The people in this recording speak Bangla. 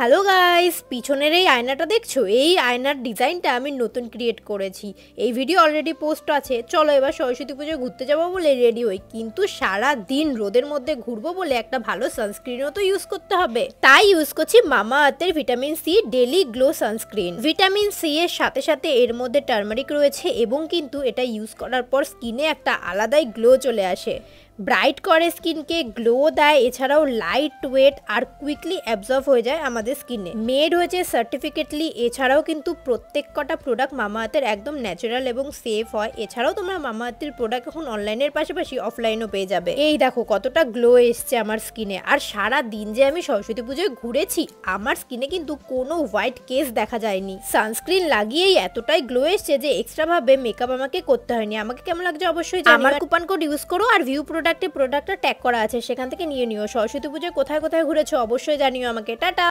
হ্যালো গাইস পিছনের এই আয়নাটা দেখছো এই আয়নার ডিজাইনটা আমি নতুন ক্রিয়েট করেছি এই ভিডিও অলরেডি পোস্ট আছে চলো এবার সরস্বতী পুজোয় ঘুরতে যাবো বলে রেডি হই কিন্তু সারা দিন রোদের মধ্যে ঘুরবো বলে একটা ভালো সানস্ক্রিনও তো ইউজ করতে হবে তাই ইউজ করছি মামা আর্থের vitamin C daily glow sunscreen vitamin C এর সাথে সাথে এর মধ্যে টার্মারিক রয়েছে এবং কিন্তু এটা ইউজ করার পর স্কিনে একটা আলাদাই গ্লো চলে আসে ব্রাইট করে স্কিনকে গ্লো দেয় এছাড়াও লাইট ওয়েট আর কুইকলি অ্যাবজর্ভ হয়ে যায় আমাদের স্কিনে মেড হয়েছে সার্টিফিকেটলি এছাড়াও কিন্তু প্রত্যেক কটা প্রোডাক্ট মামাআর্থের একদম ন্যাচারাল এবং সেফ হয় এছাড়াও তোমরা মামাআর্থের প্রোডাক্ট এখন অনলাইনের পাশাপাশি অফলাইনও পেয়ে যাবে এই দেখো কতটা গ্লো এসছে আমার স্কিনে আর সারা দিন যে আমি সরস্বতী পুজোয় ঘুরেছি আমার স্কিনে কিন্তু কোনো হোয়াইট কেস দেখা যায়নি সানস্ক্রিন লাগিয়েই এতটাই গ্লো এসছে যে এক্সট্রা ভাবে মেকআপ আমাকে করতে হয়নি আমাকে কেমন লাগছে অবশ্যই আমার কুপন কোড ইউজ করো আর ভিউ প্রোডাক্ট প্রোডাক্টে প্রোডাক্টটা ট্যাগ করা আছে সেখান থেকে নিয়ে নিও সরস্বতী পুজোয় কোথায় কোথায় ঘুরেছো অবশ্যই জানিও আমাকে টাটা